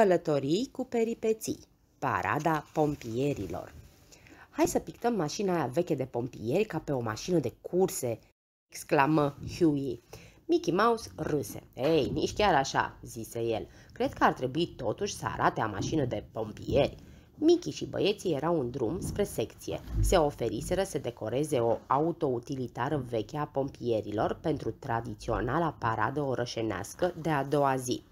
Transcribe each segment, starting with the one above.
Călătorii cu peripeții. Parada pompierilor. Hai să pictăm mașina aia veche de pompieri ca pe o mașină de curse, exclamă Huey. Mickey Mouse râse. Ei, nici chiar așa, zise el. Cred că ar trebui totuși să arate a mașină de pompieri. Michi și băieții erau în drum spre secție. Se oferiseră să decoreze o autoutilitară veche a pompierilor pentru tradiționala paradă orășenească de a doua zi.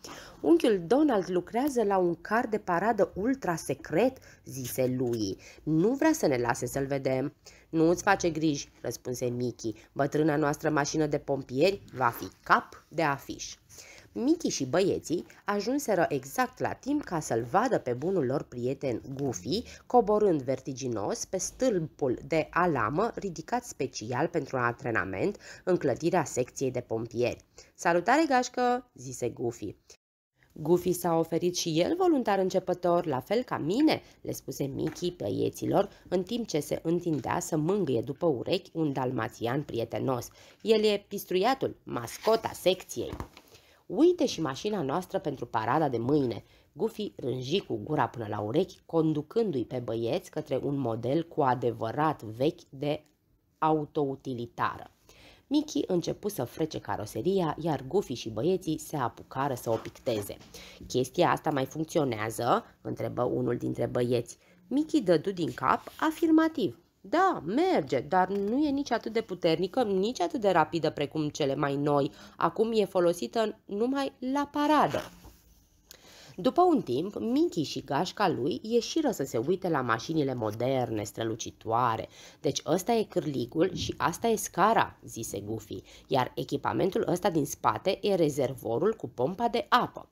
Unchiul Donald lucrează la un car de paradă ultra secret, zise lui. Nu vrea să ne lase să-l vedem. Nu îți face griji, răspunse Michi. Bătrâna noastră mașină de pompieri va fi cap de afiș. Mickey și băieții ajunseră exact la timp ca să-l vadă pe bunul lor prieten Goofy, coborând vertiginos pe stâlpul de alamă ridicat special pentru un antrenament în clădirea secției de pompieri. Salutare, gașcă!" zise Goofy. Goofy s-a oferit și el voluntar începător, la fel ca mine, le spuse Mickey băieților, în timp ce se întindea să mângâie după urechi un dalmațian prietenos. El e pistruiatul, mascota secției. Uite și mașina noastră pentru parada de mâine. Gufi rânji cu gura până la urechi, conducându-i pe băieți către un model cu adevărat vechi de autoutilitară. Miki începu să frece caroseria, iar Gufi și băieții se apucară să o picteze. Chestia asta mai funcționează?" întrebă unul dintre băieți. Miki dădu din cap afirmativ. Da, merge, dar nu e nici atât de puternică, nici atât de rapidă precum cele mai noi. Acum e folosită numai la paradă. După un timp, Miki și gașca lui ieșiră să se uite la mașinile moderne, strălucitoare. Deci ăsta e cârligul și asta e scara, zise Goofy, iar echipamentul ăsta din spate e rezervorul cu pompa de apă.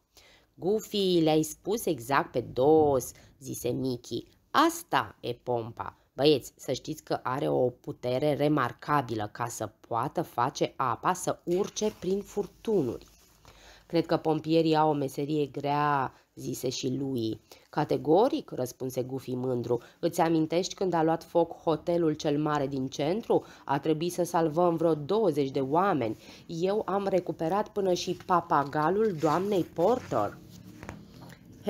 Goofy, le-ai spus exact pe dos, zise Mickey. Asta e pompa. Băieți, să știți că are o putere remarcabilă ca să poată face apa să urce prin furtunuri. Cred că pompierii au o meserie grea, zise și lui. Categoric, răspunse Gufi mândru. Îți amintești când a luat foc hotelul cel mare din centru? A trebuit să salvăm vreo 20 de oameni. Eu am recuperat până și papagalul doamnei Porter.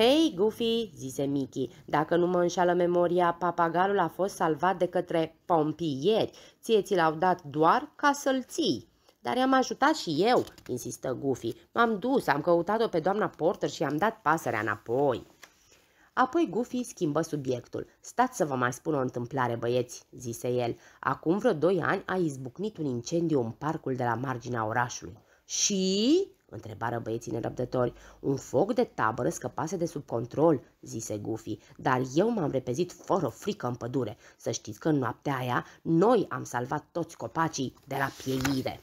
Hei, Goofy, zise Mickey, dacă nu mă înșală memoria, papagalul a fost salvat de către pompieri. Ție ți l-au dat doar ca să-l ții. Dar i-am ajutat și eu, insistă Goofy. M-am dus, am căutat-o pe doamna Porter și am dat pasărea înapoi. Apoi Goofy schimbă subiectul. Stați să vă mai spun o întâmplare, băieți, zise el. Acum vreo doi ani a izbucnit un incendiu în parcul de la marginea orașului. Și întrebară băieții nerăbdători. Un foc de tabără scăpase de sub control, zise Gufi, dar eu m-am repezit fără frică în pădure. Să știți că în noaptea aia noi am salvat toți copacii de la pieire.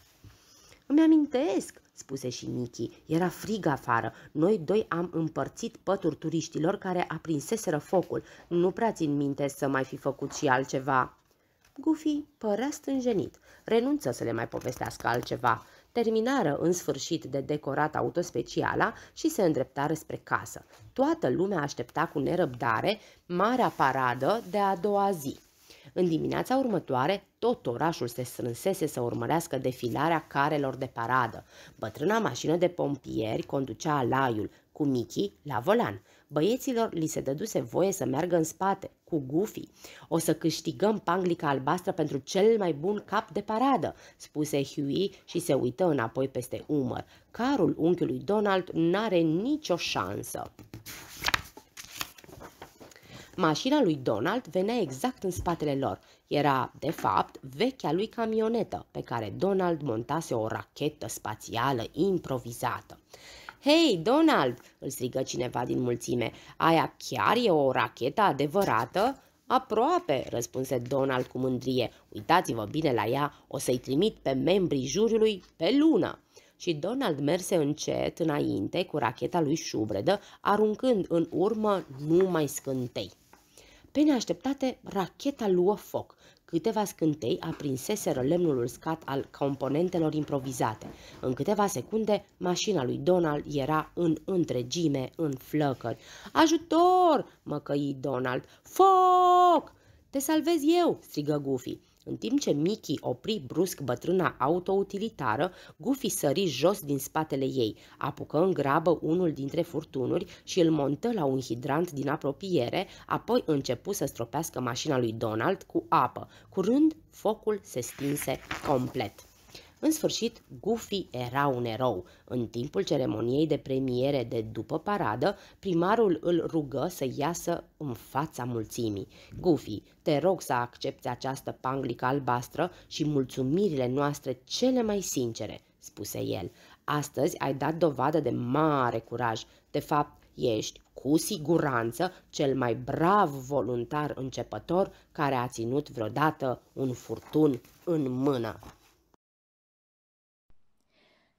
Îmi amintesc, spuse și Miki. Era frig afară. Noi doi am împărțit pături turiștilor care aprinseseră focul. Nu prea țin minte să mai fi făcut și altceva. Gufi părea stânjenit. Renunță să le mai povestească altceva terminară în sfârșit de decorat autospeciala și se îndreptară spre casă. Toată lumea aștepta cu nerăbdare marea paradă de a doua zi. În dimineața următoare, tot orașul se strânsese să urmărească defilarea carelor de paradă. Bătrâna mașină de pompieri conducea laiul cu Michi la volan. Băieților li se dăduse voie să meargă în spate, cu gufii. O să câștigăm panglica albastră pentru cel mai bun cap de paradă, spuse Huey și se uită înapoi peste umăr. Carul unchiului Donald n-are nicio șansă. Mașina lui Donald venea exact în spatele lor. Era, de fapt, vechea lui camionetă pe care Donald montase o rachetă spațială improvizată. Hei, Donald!" îl strigă cineva din mulțime. Aia chiar e o rachetă adevărată?" Aproape, răspunse Donald cu mândrie. Uitați-vă bine la ea, o să-i trimit pe membrii juriului pe lună. Și Donald merse încet înainte cu racheta lui șubredă, aruncând în urmă numai scântei. Pe neașteptate, racheta luă foc. Câteva scântei aprinseseră lemnul uscat al componentelor improvizate. În câteva secunde, mașina lui Donald era în întregime, în flăcări. Ajutor!" măcăi Donald. Foc! Te salvez eu!" strigă Goofy. În timp ce Mickey opri brusc bătrâna autoutilitară, Goofy sări jos din spatele ei, apucă în grabă unul dintre furtunuri și îl montă la un hidrant din apropiere, apoi începu să stropească mașina lui Donald cu apă. Curând, focul se stinse complet. În sfârșit, Goofy era un erou. În timpul ceremoniei de premiere de după paradă, primarul îl rugă să iasă în fața mulțimii. Goofy, te rog să accepti această panglică albastră și mulțumirile noastre cele mai sincere, spuse el. Astăzi ai dat dovadă de mare curaj. De fapt, ești cu siguranță cel mai brav voluntar începător care a ținut vreodată un furtun în mână.